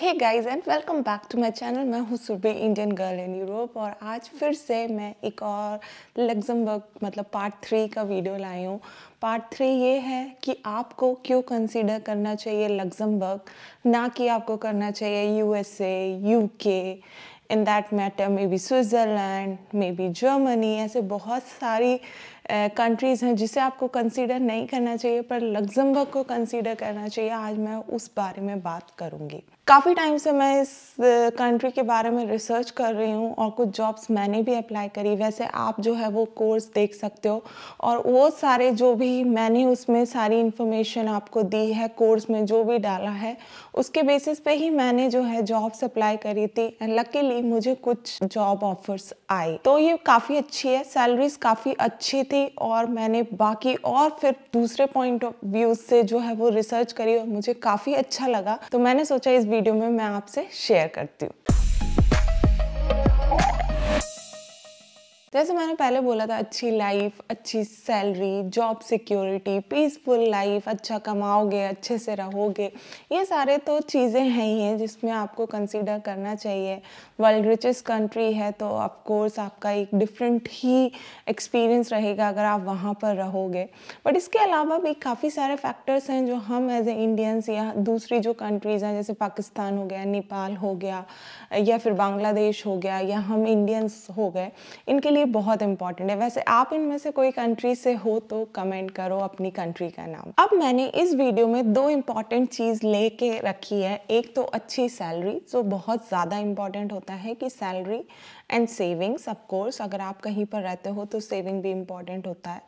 Hey guys and welcome back to my channel मैं हूँ Surabhi Indian girl in Europe और आज फिर से मैं एक और लग्जमबर्ग मतलब पार्ट थ्री का वीडियो लाई हूँ पार्ट थ्री ये है कि आपको क्यों कंसीडर करना चाहिए लग्जमबर्ग ना कि आपको करना चाहिए USA UK in that matter maybe Switzerland maybe Germany ऐसे बहुत सारी कंट्रीज़ हैं जिसे आपको कंसीडर नहीं करना चाहिए पर लग्जमबर्ग को कंसीडर करना चाहिए आज मैं उस बारे में बात करूंगी काफ़ी टाइम से मैं इस कंट्री के बारे में रिसर्च कर रही हूँ और कुछ जॉब्स मैंने भी अप्लाई करी वैसे आप जो है वो कोर्स देख सकते हो और वो सारे जो भी मैंने उसमें सारी इन्फॉर्मेशन आपको दी है कोर्स में जो भी डाला है उसके बेसिस पे ही मैंने जो है जॉब्स अप्लाई करी थी एंड लकीली मुझे कुछ जॉब ऑफर्स आए तो ये काफ़ी अच्छी है सैलरीज काफ़ी अच्छी थी थी और मैंने बाकी और फिर दूसरे पॉइंट ऑफ व्यू से जो है वो रिसर्च करी और मुझे काफ़ी अच्छा लगा तो मैंने सोचा इस वीडियो में मैं आपसे शेयर करती हूँ जैसे मैंने पहले बोला था अच्छी लाइफ अच्छी salary job security peaceful life अच्छा कमाओगे अच्छे से रहोगे ये सारे तो चीज़ें हैं ही हैं जिसमें आपको कंसिडर करना चाहिए वर्ल्ड रिचेस्ट कंट्री है तो ऑफकोर्स आपका एक डिफरेंट ही एक्सपीरियंस रहेगा अगर आप वहाँ पर रहोगे बट इसके अलावा भी काफ़ी सारे फैक्टर्स हैं जो हम एज ए इंडियंस या दूसरी जो कंट्रीज़ हैं जैसे पाकिस्तान हो गया नेपाल हो गया या फिर बांग्लादेश हो गया या हम इंडियंस हो गए इनके लिए लिए बहुत इंपॉर्टेंट है वैसे आप इनमें से कोई कंट्री से हो तो कमेंट करो अपनी कंट्री का नाम अब मैंने इस वीडियो में दो इंपॉर्टेंट चीज़ लेके रखी है एक तो अच्छी सैलरी जो बहुत ज़्यादा इंपॉर्टेंट होता है कि salary and savings of course अगर आप कहीं पर रहते हो तो सेविंग भी इम्पॉर्टेंट होता है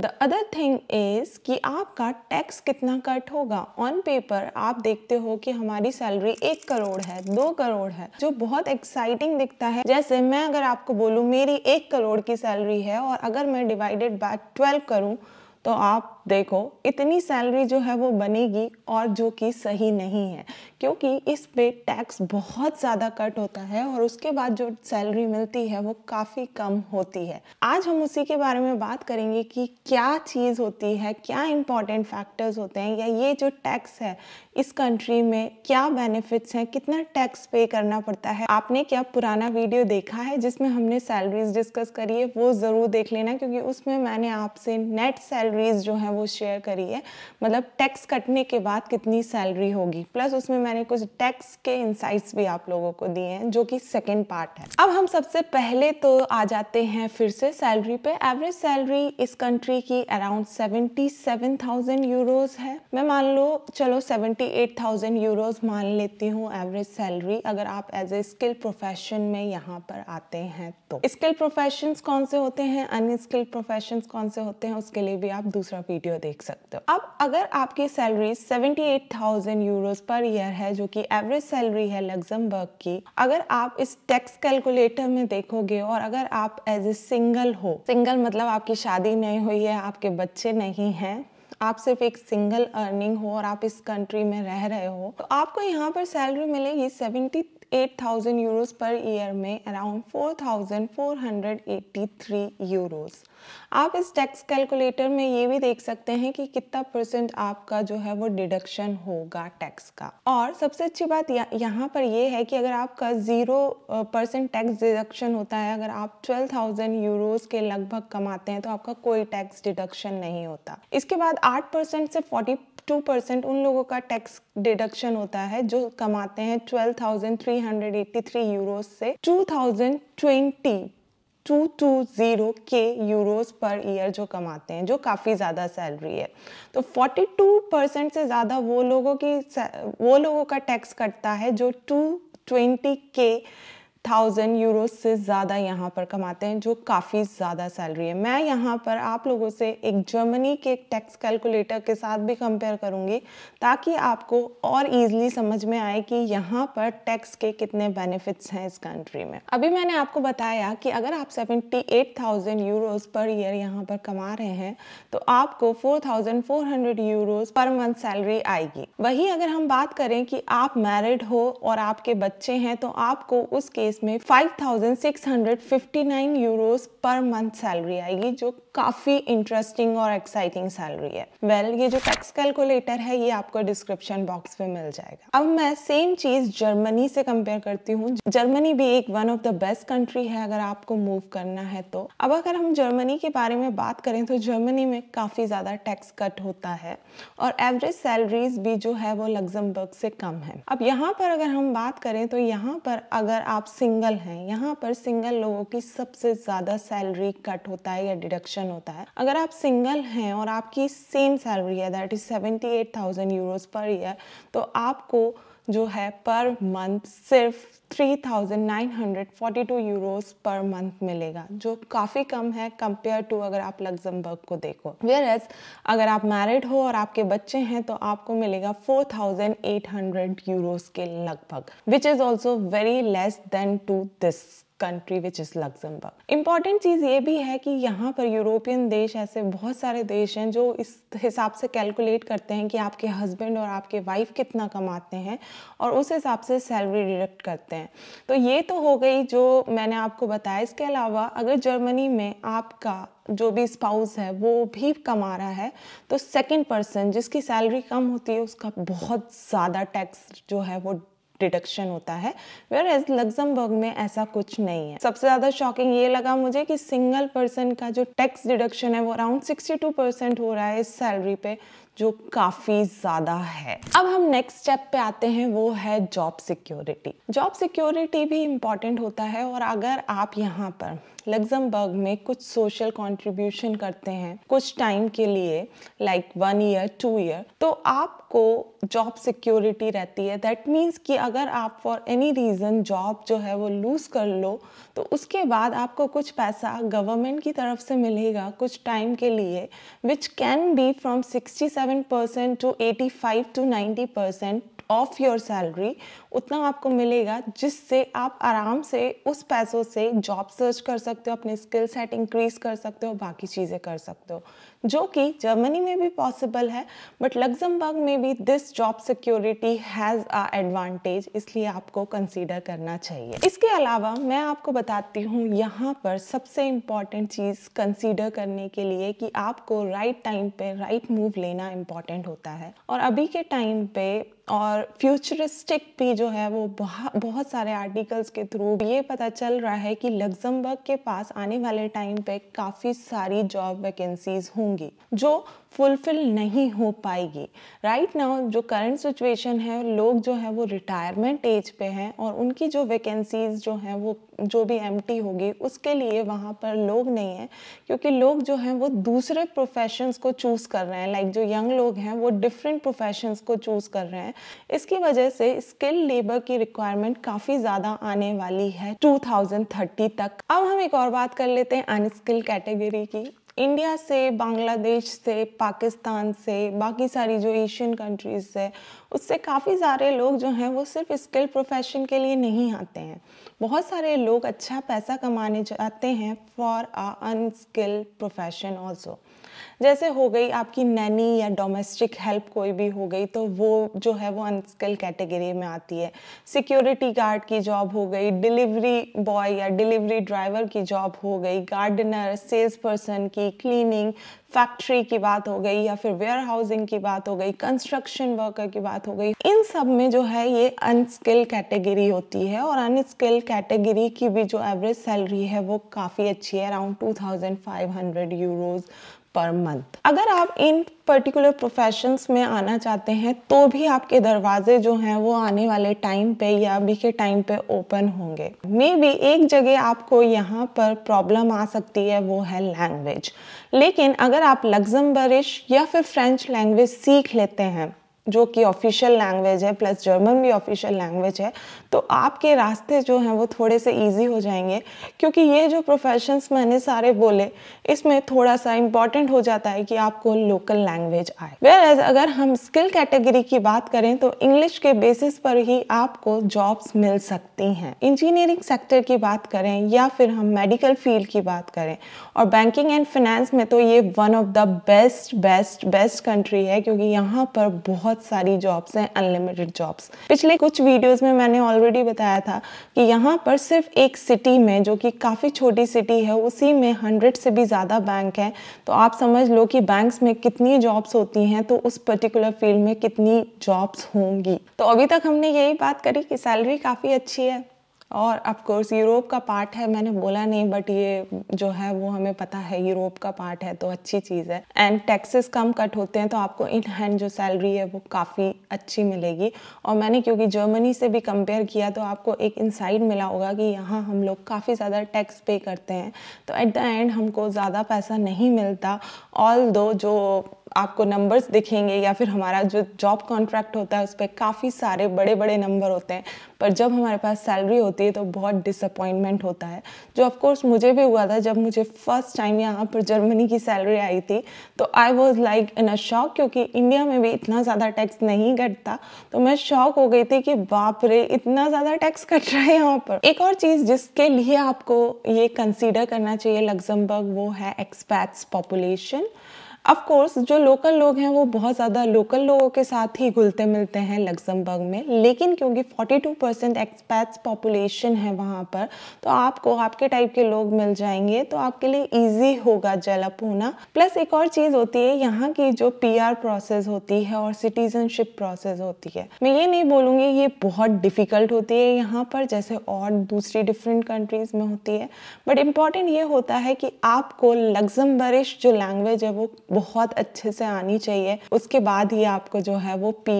द अदर थिंग इज़ कि आपका टैक्स कितना कट होगा ऑन पेपर आप देखते हो कि हमारी सैलरी एक करोड़ है दो करोड़ है जो बहुत एक्साइटिंग दिखता है जैसे मैं अगर आपको बोलूँ मेरी एक करोड़ की सैलरी है और अगर मैं डिवाइडेड बाय ट्वेल्व करूँ तो आप देखो इतनी सैलरी जो है वो बनेगी और जो कि सही नहीं है क्योंकि इस पे टैक्स बहुत ज़्यादा कट होता है और उसके बाद जो सैलरी मिलती है वो काफ़ी कम होती है आज हम उसी के बारे में बात करेंगे कि क्या चीज़ होती है क्या इंपॉर्टेंट फैक्टर्स होते हैं या ये जो टैक्स है इस कंट्री में क्या बेनिफिट्स हैं कितना टैक्स पे करना पड़ता है आपने क्या पुराना वीडियो देखा है जिसमें हमने सैलरीज डिस्कस करी है वो ज़रूर देख लेना क्योंकि उसमें मैंने आपसे नेट सैलरीज जो है वो शेयर करी है मतलब टैक्स कटने के बाद कितनी सैलरी होगी प्लस उसमें मैंने कुछ टैक्स के इंसाइट्स भी आप लोगों को दिए हैं जो कि सेकेंड पार्ट है अब हम सबसे पहले तो आ जाते हैं फिर से सैलरी पे एवरेज सैलरी इस कंट्री की around seventy seven thousand euros है मैं मान लो चलो सेवेंटी एट थाउजेंड यूरोज मान लेती हूँ एवरेज सैलरी अगर आप एज ए स्किल प्रोफेशन में यहाँ पर आते हैं तो स्किल प्रोफेशन कौन से होते हैं अनस्किल प्रोफेशन कौन से होते हैं उसके लिए भी आप दूसरा वीडियो वीडियो देख सकते हो अब अगर आपकी सैलरी 78,000 यूरोस पर ईयर है जो कि एवरेज सैलरी है लग्जमबर्ग की अगर आप इस टैक्स कैलकुलेटर में देखोगे और अगर आप एज ए सिंगल हो सिंगल मतलब आपकी शादी नहीं हुई है आपके बच्चे नहीं हैं आप सिर्फ एक सिंगल अर्निंग हो और आप इस कंट्री में रह रहे हो तो आपको यहाँ पर सैलरी मिलेगी सेवेंटी 8,000 यूरोस पर ईयर में अराउंड 4,483 यूरोस। आप इस टैक्स कैलकुलेटर में ये भी देख सकते हैं कि कितना परसेंट आपका जो है वो डिडक्शन होगा टैक्स का और सबसे अच्छी बात यहाँ पर ये है कि अगर आपका ज़ीरो परसेंट टैक्स डिडक्शन होता है अगर आप 12,000 यूरोस के लगभग कमाते हैं तो आपका कोई टैक्स डिडक्शन नहीं होता इसके बाद आठ से फोर्टी टू परसेंट उन लोगों का टैक्स डिडक्शन होता है जो कमाते हैं twelve thousand three hundred eighty three euros से two thousand twenty two two zero के यूरोस पर ईयर जो कमाते हैं जो काफ़ी ज़्यादा सैलरी है तो फोर्टी टू परसेंट से ज़्यादा वो लोगों की वो लोगों का टैक्स कटता है जो टू ट्वेंटी के थाउजेंड यूरो से ज़्यादा यहाँ पर कमाते हैं जो काफ़ी ज़्यादा सैलरी है मैं यहाँ पर आप लोगों से एक जर्मनी के टैक्स कैलकुलेटर के साथ भी कंपेयर करूँगी ताकि आपको और ईजिली समझ में आए कि यहाँ पर टैक्स के कितने बेनिफिट्स हैं इस कंट्री में अभी मैंने आपको बताया कि अगर आप seventy eight thousand euros per year यहाँ पर कमा रहे हैं तो आपको four thousand four hundred euros per month salary आएगी वही अगर हम बात करें कि आप मैरिड हो और आपके बच्चे हैं तो आपको उस केस में 5,659 यूरोस पर मंथ सैलरी आएगी जो काफ़ी इंटरेस्टिंग और एक्साइटिंग सैलरी है वेल well, ये जो टैक्स कैलकुलेटर है ये आपको डिस्क्रिप्शन बॉक्स में मिल जाएगा अब मैं सेम चीज़ जर्मनी से कंपेयर करती हूँ जर्मनी भी एक one of the best country है अगर आपको मूव करना है तो अब अगर हम जर्मनी के बारे में बात करें तो जर्मनी में काफ़ी ज़्यादा टैक्स कट होता है और एवरेज सैलरीज भी जो है वो लग्जमबर्ग से कम है अब यहाँ पर अगर हम बात करें तो यहाँ पर अगर आप सिंगल हैं यहाँ पर सिंगल लोगों की सबसे ज़्यादा सैलरी कट होता है या डिडक्शन डिस्कशन होता है अगर आप सिंगल हैं और आपकी सेम सैलरी है that is seventy eight thousand euros per year तो आपको जो है पर मंथ सिर्फ 3,942 यूरोस पर मंथ मिलेगा जो काफ़ी कम है कंपेयर टू अगर आप लग्जमबर्ग को देखो वेयर एज अगर आप मैरिड हो और आपके बच्चे हैं तो आपको मिलेगा 4,800 यूरोस के लगभग which is also very less than to this country which is Luxembourg important चीज़ ये भी है कि यहाँ पर यूरोपियन देश ऐसे बहुत सारे देश हैं जो इस हिसाब से कैलकुलेट करते हैं कि आपके हस्बैंड और आपके वाइफ कितना कमाते हैं और उस हिसाब से सैलरी डिडक्ट करते हैं तो ये तो हो गई जो मैंने आपको बताया इसके अलावा अगर जर्मनी में आपका जो भी स्पाउस है वो भी कमा रहा है तो सेकंड पर्सन जिसकी सैलरी कम होती है उसका बहुत ज़्यादा टैक्स जो है वो डिडक्शन होता है वेयर एज लग्जमबर्ग में ऐसा कुछ नहीं है सबसे ज़्यादा शॉकिंग ये लगा मुझे कि सिंगल पर्सन का जो टैक्स डिडक्शन है वो अराउंड 62 परसेंट हो रहा है इस सैलरी पे जो काफ़ी ज़्यादा है अब हम नेक्स्ट स्टेप पे आते हैं वो है जॉब सिक्योरिटी जॉब सिक्योरिटी भी इम्पॉर्टेंट होता है और अगर आप यहाँ पर लग्जमबर्ग में कुछ सोशल कंट्रीब्यूशन करते हैं कुछ टाइम के लिए like one year two year तो आपको जॉब सिक्योरिटी रहती है दैट मीन्स कि अगर आप फॉर एनी रीज़न जॉब जो है वो लूज़ कर लो तो उसके बाद आपको कुछ पैसा गवर्नमेंट की तरफ से मिलेगा कुछ टाइम के लिए which can be from seven percent to five to ninety percent of your salary उतना आपको मिलेगा जिससे आप आराम से उस पैसों से जॉब सर्च कर सकते हो अपने स्किल सेट इंक्रीज कर सकते हो बाकी चीज़ें कर सकते हो जो कि जर्मनी में भी पॉसिबल है बट लग्जमबर्ग में भी this job security has a advantage इसलिए आपको कंसीडर करना चाहिए इसके अलावा मैं आपको बताती हूँ यहाँ पर सबसे इम्पॉर्टेंट चीज़ कंसीडर करने के लिए कि आपको राइट टाइम पे राइट मूव लेना इम्पॉर्टेंट होता है और अभी के टाइम पे और फ्यूचरिस्टिक भी जो जो है वो बहुत सारे आर्टिकल्स के थ्रू ये पता चल रहा है कि लग्जमबर्ग के पास आने वाले टाइम पे काफ़ी सारी जॉब वैकेंसीज होंगी जो फुलफिल नहीं हो पाएगी राइट right नाउ जो करंट सिचुएशन है लोग जो है वो रिटायरमेंट एज पे हैं और उनकी जो वैकेंसीज़ जो हैं वो जो भी एम होगी उसके लिए वहाँ पर लोग नहीं हैं क्योंकि लोग जो हैं वो दूसरे प्रोफेशंस को चूज़ कर रहे हैं लाइक like जो यंग लोग हैं वो डिफरेंट प्रोफेशंस को चूज़ कर रहे हैं इसकी वजह से स्किल लेबर की रिक्वायरमेंट काफ़ी ज़्यादा आने वाली है टू तक अब हम एक और बात कर लेते हैं अनस्किल कैटेगरी की इंडिया से बांग्लादेश से पाकिस्तान से बाकी सारी जो एशियन कंट्रीज़ से उससे काफ़ी सारे लोग जो हैं वो सिर्फ स्किल प्रोफेशन के लिए नहीं आते हैं बहुत सारे लोग अच्छा पैसा कमाने जाते हैं for a unskill profession also जैसे हो गई आपकी नैनी या डोमेस्टिक हेल्प कोई भी हो गई तो वो जो है वो अनस्किल कैटेगरी में आती है सिक्योरिटी गार्ड की जॉब हो गई डिलीवरी बॉय या डिलीवरी ड्राइवर की जॉब हो गई गार्डनर सेल्स पर्सन की क्लीनिंग फैक्ट्री की बात हो गई या फिर वेयर हाउसिंग की बात हो गई कंस्ट्रक्शन वर्कर की बात हो गई इन सब में जो है ये अनस्किल कैटेगरी होती है और अनस्किल कैटेगरी की भी जो एवरेज सैलरी है वो काफ़ी अच्छी है अराउंड 2500 यूरोस पर मंथ अगर आप इन पर्टिकुलर प्रोफेशंस में आना चाहते हैं तो भी आपके दरवाजे जो हैं वो आने वाले टाइम पे या अभी के टाइम पे ओपन होंगे मे बी एक जगह आपको यहाँ पर प्रॉब्लम आ सकती है वो है लैंग्वेज लेकिन अगर आप लग्जमबरिश या फिर फ्रेंच लैंग्वेज सीख लेते हैं जो कि ऑफिशियल लैंग्वेज है प्लस जर्मन भी ऑफिशियल लैंग्वेज है तो आपके रास्ते जो हैं वो थोड़े से इजी हो जाएंगे क्योंकि ये जो प्रोफेशंस मैंने सारे बोले इसमें थोड़ा सा इम्पॉर्टेंट हो जाता है कि आपको लोकल लैंग्वेज आए वेर एज अगर हम स्किल कैटेगरी की बात करें तो इंग्लिश के बेसिस पर ही आपको जॉब्स मिल सकती हैं इंजीनियरिंग सेक्टर की बात करें या फिर हम मेडिकल फील्ड की बात करें और बैंकिंग एंड फिनेंस में तो ये one of the best best best country है क्योंकि यहाँ पर बहुत बहुत सारी जॉब्स हैं अनलिमिटेड जॉब्स पिछले कुछ वीडियोस में मैंने ऑलरेडी बताया था कि यहाँ पर सिर्फ एक सिटी में जो कि काफ़ी छोटी सिटी है उसी में हंड्रेड से भी ज़्यादा बैंक हैं तो आप समझ लो कि बैंक्स में कितनी जॉब्स होती हैं तो उस पर्टिकुलर फील्ड में कितनी जॉब्स होंगी तो अभी तक हमने यही बात करी कि सैलरी काफ़ी अच्छी है और अब कोर्स यूरोप का पार्ट है मैंने बोला नहीं बट ये जो है वो हमें पता है यूरोप का पार्ट है तो अच्छी चीज़ है एंड टैक्सेस कम कट होते हैं तो आपको इन हैंड जो सैलरी है वो काफ़ी अच्छी मिलेगी और मैंने क्योंकि जर्मनी से भी कंपेयर किया तो आपको एक इंसाइड मिला होगा कि यहाँ हम लोग काफ़ी ज़्यादा टैक्स पे करते हैं तो एट द एंड हमको ज़्यादा पैसा नहीं मिलता ऑल दो जो आपको नंबर्स दिखेंगे या फिर हमारा जो जॉब कॉन्ट्रैक्ट होता है उस पर काफ़ी सारे बड़े बड़े नंबर होते हैं पर जब हमारे पास सैलरी होती है तो बहुत डिसअपॉइंटमेंट होता है जो ऑफकोर्स मुझे भी हुआ था जब मुझे फर्स्ट टाइम यहाँ पर जर्मनी की सैलरी आई थी तो I was like in a shock क्योंकि इंडिया में भी इतना ज़्यादा टैक्स नहीं कटता तो मैं शॉक हो गई थी कि बाप रे इतना ज़्यादा टैक्स कट रहा है यहाँ पर एक और चीज़ जिसके लिए आपको ये कंसिडर करना चाहिए लग्जमबर्ग वो है एक्सपैट्स पॉपुलेशन ऑफ कोर्स जो लोकल लोग हैं वो बहुत ज़्यादा लोकल लोगों के साथ ही घुलते मिलते हैं लग्जमबर्ग में लेकिन क्योंकि 42 परसेंट एक्सपैट्स पॉपुलेशन है वहाँ पर तो आपको आपके टाइप के लोग मिल जाएंगे तो आपके लिए ईजी होगा जेलअप होना प्लस एक और चीज़ होती है यहाँ की जो पी प्रोसेस होती है और सिटीजनशिप प्रोसेस होती है मैं ये नहीं बोलूँगी ये बहुत डिफ़िकल्ट होती है यहाँ पर जैसे और दूसरी डिफरेंट कंट्रीज़ में होती है बट इम्पॉर्टेंट ये होता है कि आपको लग्जमबरिश जो लैंग्वेज है वो बहुत अच्छे से आनी चाहिए उसके बाद ही आपको जो है वो पी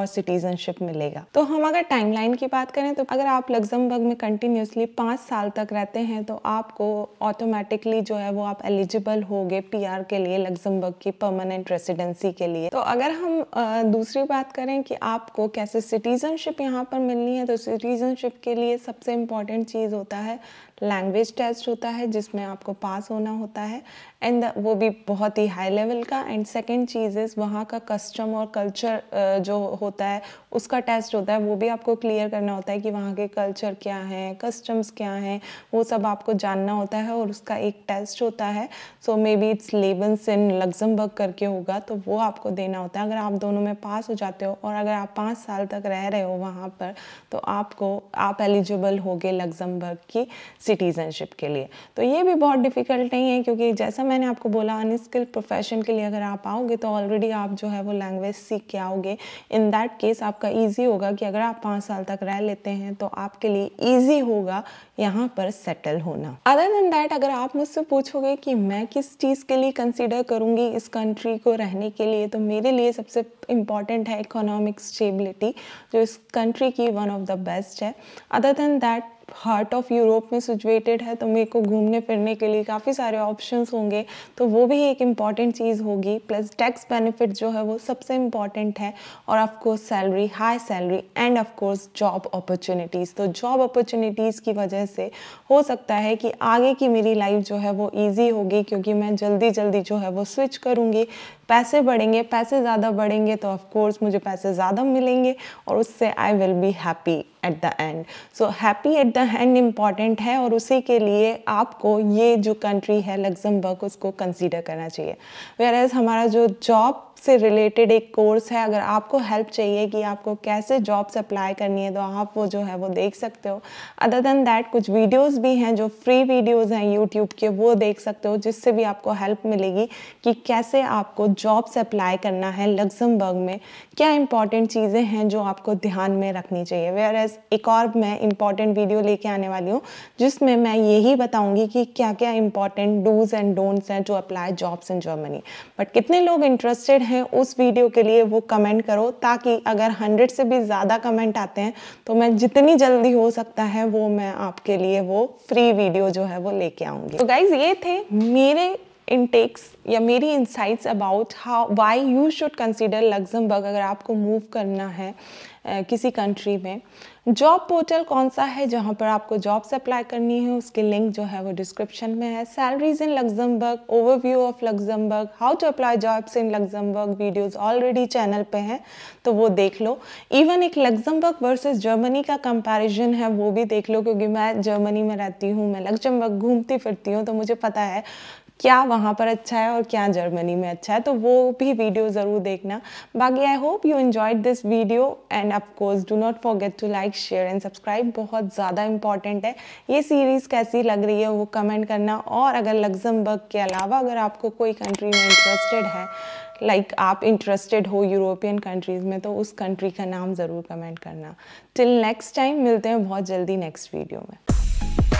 और सिटीजनशिप मिलेगा तो हम अगर टाइमलाइन की बात करें तो अगर आप लग्जमबर्ग में कंटिन्यूसली पाँच साल तक रहते हैं तो आपको ऑटोमेटिकली जो है वो आप एलिजिबल हो गए के लिए लग्जमबर्ग की परमानेंट रेसिडेंसी के लिए तो अगर हम दूसरी बात करें कि आपको कैसे सिटीजनशिप यहाँ पर मिलनी है तो सिटीजनशिप के लिए सबसे इम्पॉर्टेंट चीज़ होता है लैंग्वेज टेस्ट होता है जिसमें आपको पास होना होता है एंड वो भी बहुत ही हाई लेवल का एंड सेकेंड चीज़ इज़ वहाँ का कस्टम और कल्चर जो होता है उसका टेस्ट होता है वो भी आपको क्लियर करना होता है कि वहाँ के कल्चर क्या हैं कस्टम्स क्या हैं वो सब आपको जानना होता है और उसका एक टेस्ट होता है so maybe it's Lebens in Luxembourg करके होगा तो वो आपको देना होता है अगर आप दोनों में पास हो जाते हो और अगर आप पाँच साल तक रह रहे हो वहाँ पर तो आपको आप एलिजिबल होगे लग्जमबर्ग की सिटीज़नशिप के लिए तो ये भी बहुत डिफ़िकल्ट नहीं है क्योंकि जैसा मैंने आपको बोला अनस्किल्ड प्रोफेशन के लिए अगर आप आओगे तो ऑलरेडी आप जो है वो लैंग्वेज सीख के आओगे इन दैट केस आपका ईजी होगा कि अगर आप पाँच साल तक रह लेते हैं तो आपके लिए ईजी होगा यहाँ पर सेटल होना अदर देन दैट अगर आप मुझसे पूछोगे कि मैं किस चीज़ के लिए कंसिडर करूँगी इस कंट्री को रहने के लिए तो मेरे लिए सबसे इम्पॉर्टेंट है इकोनॉमिक स्टेबिलिटी जो इस कंट्री की वन ऑफ द बेस्ट है other than that heart of Europe में सिचुएटेड है तो मेरे को घूमने फिरने के लिए काफ़ी सारे ऑप्शंस होंगे तो वो भी एक इम्पॉर्टेंट चीज़ होगी प्लस टैक्स बेनिफिट जो है वो सबसे इम्पॉर्टेंट है और of course salary high salary and of course job opportunities तो जॉब अपॉर्चुनिटीज़ की वजह से हो सकता है कि आगे की मेरी लाइफ जो है वो ईजी होगी क्योंकि मैं जल्दी जल्दी जो है वो स्विच करूँगी पैसे बढ़ेंगे पैसे ज़्यादा बढ़ेंगे तो ऑफ़ मुझे पैसे ज़्यादा मिलेंगे और उससे I will be happy at the end so happy at the end important है और उसी के लिए आपको ये जो कंट्री है लग्जमबर्ग उसको कंसिडर करना चाहिए वेयर एज हमारा जो जॉब से रिलेटेड एक कोर्स है अगर आपको हेल्प चाहिए कि आपको कैसे जॉब्स अप्लाई करनी है तो आप वो जो है वो देख सकते हो अदर देन दैट कुछ वीडियोस भी हैं जो फ्री वीडियोस हैं यूट्यूब के वो देख सकते हो जिससे भी आपको हेल्प मिलेगी कि कैसे आपको जॉब्स अप्लाई करना है लग्जमबर्ग में क्या इंपॉर्टेंट चीज़ें हैं जो आपको ध्यान में रखनी चाहिए वेयर एज एक और मैं इंपॉर्टेंट वीडियो लेके आने वाली हूँ जिसमें मैं यही बताऊँगी कि क्या क्या इंपॉर्टेंट डूज एंड डोंट्स हैं जो apply jobs in Germany but कितने लोग इंटरेस्टेड हैं है उस वीडियो के लिए वो कमेंट करो ताकि अगर हंड्रेड से भी ज़्यादा कमेंट आते हैं तो मैं जितनी जल्दी हो सकता है वो मैं आपके लिए वो फ्री वीडियो जो है वो लेके आऊँगी तो गाइज ये थे मेरे इनटेक्स या मेरी insights about how why you should consider Luxembourg अगर आपको मूव करना है किसी कंट्री में जॉब पोर्टल कौन सा है जहाँ पर आपको जॉब्स अप्लाई करनी है उसकी लिंक जो है वो डिस्क्रिप्शन में है salaries in Luxembourg overview of Luxembourg how to apply jobs in Luxembourg videos already channel पे हैं तो वो देख लो इवन एक लग्जमबर्ग वर्सेस जर्मनी का कंपैरिजन है वो भी देख लो क्योंकि मैं जर्मनी में रहती हूँ मैं लग्जमबर्ग घूमती फिरती हूँ तो मुझे पता है क्या वहाँ पर अच्छा है और क्या जर्मनी में अच्छा है तो वो भी वीडियो ज़रूर देखना बाकी I hope you enjoyed this video and of course do not forget to like share and subscribe बहुत ज़्यादा इंपॉर्टेंट है ये सीरीज़ कैसी लग रही है वो कमेंट करना और अगर लग्जमबर्ग के अलावा अगर आपको कोई कंट्री में इंटरेस्टेड है लाइक like, आप इंटरेस्टेड हो यूरोपियन कंट्रीज़ में तो उस कंट्री का नाम ज़रूर कमेंट करना टिल नेक्स्ट टाइम मिलते हैं बहुत जल्दी नेक्स्ट वीडियो में